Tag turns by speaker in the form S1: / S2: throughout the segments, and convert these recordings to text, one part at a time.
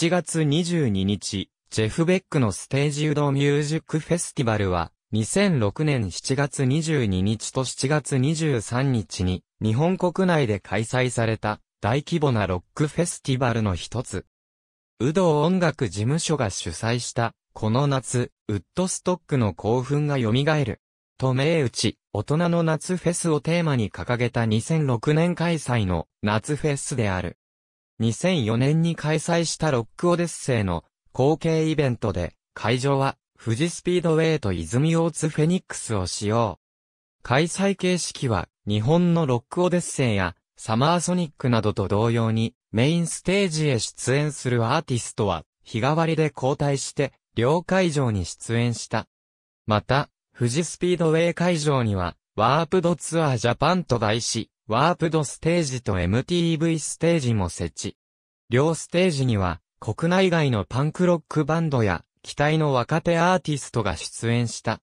S1: 7月22日、ジェフ・ベックのステージウドミュージックフェスティバルは、2006年7月22日と7月23日に、日本国内で開催された、大規模なロックフェスティバルの一つ。ウド音楽事務所が主催した、この夏、ウッドストックの興奮が蘇る。と銘打ち、大人の夏フェスをテーマに掲げた2006年開催の夏フェスである。2004年に開催したロックオデッセイの後継イベントで、会場は富士スピードウェイと泉大津フェニックスを使用。開催形式は日本のロックオデッセイやサマーソニックなどと同様にメインステージへ出演するアーティストは日替わりで交代して両会場に出演した。また、富士スピードウェイ会場にはワープドツアージャパンと題しワープドステージと MTV ステージも設置。両ステージには、国内外のパンクロックバンドや、期待の若手アーティストが出演した。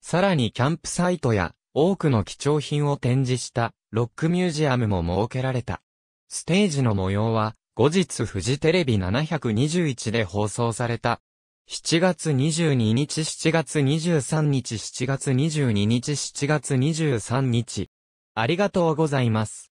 S1: さらにキャンプサイトや、多くの貴重品を展示した、ロックミュージアムも設けられた。ステージの模様は、後日フジテレビ721で放送された。7月22日、7月23日、7月22日、7月23日、ありがとうございます。